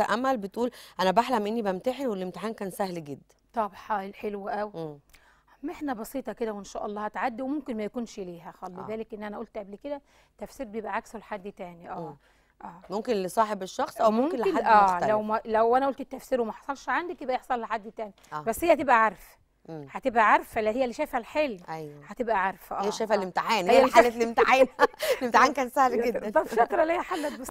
استاذه امل بتقول انا بحلم اني بمتحن والامتحان كان سهل جدا طب حال حلو قوي محنه بسيطه كده وان شاء الله هتعدي وممكن ما يكونش ليها خلي آه. بالك ان انا قلت قبل كده تفسير بيبقى عكسه لحد تاني اه آه. ممكن لصاحب الشخص او ممكن, ممكن لحد آه مختلف لو ما لو انا قلت التفسير وما حصلش عندك يبقى يحصل لحد تاني آه. بس هي هتبقى عارفه هتبقى عارفه لا هي اللي شايفه الحلم ايوه هتبقى عارفه اه هي شايفه آه. الامتحان هي اللي أيوة. حلت الامتحان الامتحان كان سهل جدا طب شاطره ليا حلت